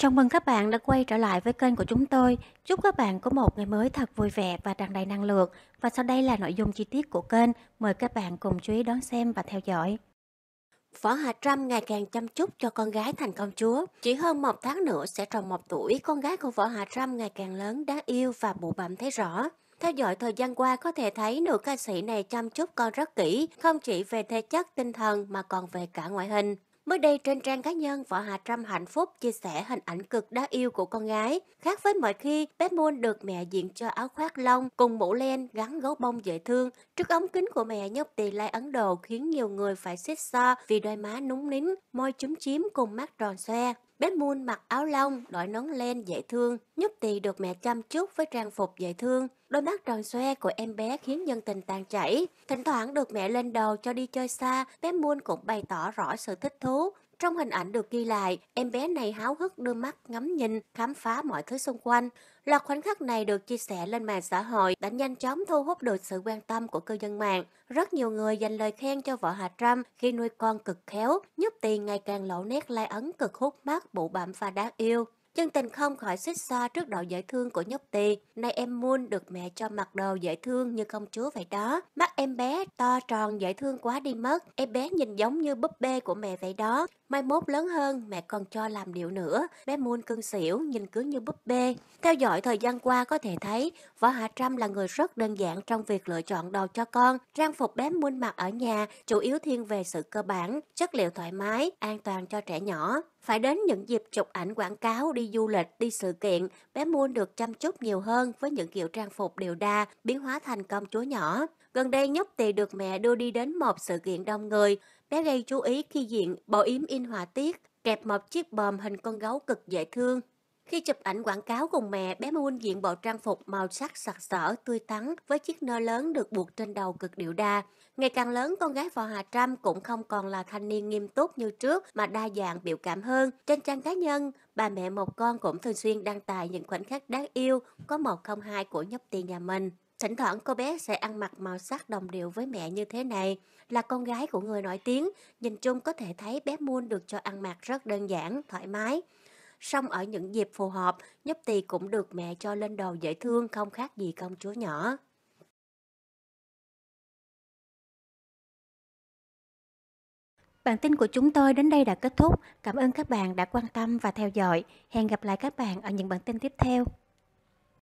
Chào mừng các bạn đã quay trở lại với kênh của chúng tôi. Chúc các bạn có một ngày mới thật vui vẻ và tràn đầy năng lượng. Và sau đây là nội dung chi tiết của kênh. Mời các bạn cùng chú ý đón xem và theo dõi. Võ Hạ Trâm ngày càng chăm chút cho con gái thành công chúa. Chỉ hơn một tháng nữa sẽ tròn một tuổi, con gái của Võ Hạ Trâm ngày càng lớn, đáng yêu và bụ bặm thấy rõ. Theo dõi thời gian qua có thể thấy nữ ca sĩ này chăm chút con rất kỹ, không chỉ về thể chất, tinh thần mà còn về cả ngoại hình. Mới đây trên trang cá nhân, vợ Hà Trâm hạnh phúc chia sẻ hình ảnh cực đáng yêu của con gái. Khác với mọi khi, bé Moon được mẹ diện cho áo khoác lông cùng mũ len gắn gấu bông dễ thương. Trước ống kính của mẹ nhóc tỳ lai Ấn Độ khiến nhiều người phải xích xa vì đôi má núng nín, môi chúm chím cùng mắt tròn xoe. Bé Moon mặc áo lông, đội nón len dễ thương, nhúc tỳ được mẹ chăm chút với trang phục dễ thương. Đôi mắt tròn xoe của em bé khiến nhân tình tàn chảy. Thỉnh thoảng được mẹ lên đầu cho đi chơi xa, bé Moon cũng bày tỏ rõ sự thích thú. Trong hình ảnh được ghi lại, em bé này háo hức đưa mắt ngắm nhìn, khám phá mọi thứ xung quanh. Loạt khoảnh khắc này được chia sẻ lên mạng xã hội đã nhanh chóng thu hút được sự quan tâm của cư dân mạng. Rất nhiều người dành lời khen cho vợ Hà Trâm khi nuôi con cực khéo, giúp tiền ngày càng lộ nét lai ấn cực hút mắt, bụ bặm và đáng yêu. Chân tình không khỏi xích xoa trước độ dễ thương của nhóc tì. Nay em Moon được mẹ cho mặc đồ dễ thương như công chúa vậy đó. Mắt em bé to tròn dễ thương quá đi mất. Em bé nhìn giống như búp bê của mẹ vậy đó. Mai mốt lớn hơn, mẹ còn cho làm điệu nữa. Bé Moon cưng xỉu, nhìn cứ như búp bê. Theo dõi thời gian qua có thể thấy, Võ Hạ Trâm là người rất đơn giản trong việc lựa chọn đồ cho con. Trang phục bé Moon mặc ở nhà chủ yếu thiên về sự cơ bản, chất liệu thoải mái, an toàn cho trẻ nhỏ. Phải đến những dịp chụp ảnh quảng cáo, đi du lịch, đi sự kiện, bé Moon được chăm chút nhiều hơn với những kiểu trang phục đều đa, biến hóa thành công chúa nhỏ. Gần đây nhóc tỳ được mẹ đưa đi đến một sự kiện đông người. Bé gây chú ý khi diện bộ yếm in họa tiết, kẹp một chiếc bòm hình con gấu cực dễ thương. Khi chụp ảnh quảng cáo cùng mẹ, bé Moon diện bộ trang phục màu sắc sặc sỡ, tươi tắn với chiếc nơ lớn được buộc trên đầu cực điệu đà. Ngày càng lớn, con gái Võ Hà Trâm cũng không còn là thanh niên nghiêm túc như trước mà đa dạng biểu cảm hơn. Trên trang cá nhân, bà mẹ một con cũng thường xuyên đăng tải những khoảnh khắc đáng yêu có một không hai của nhóc tiền nhà mình. Thỉnh thoảng cô bé sẽ ăn mặc màu sắc đồng điệu với mẹ như thế này. Là con gái của người nổi tiếng, nhìn chung có thể thấy bé Moon được cho ăn mặc rất đơn giản, thoải mái song ở những dịp phù hợp, nhấp tỳ cũng được mẹ cho lên đầu dễ thương không khác gì công chúa nhỏ. Bản tin của chúng tôi đến đây đã kết thúc. Cảm ơn các bạn đã quan tâm và theo dõi. Hẹn gặp lại các bạn ở những bản tin tiếp theo.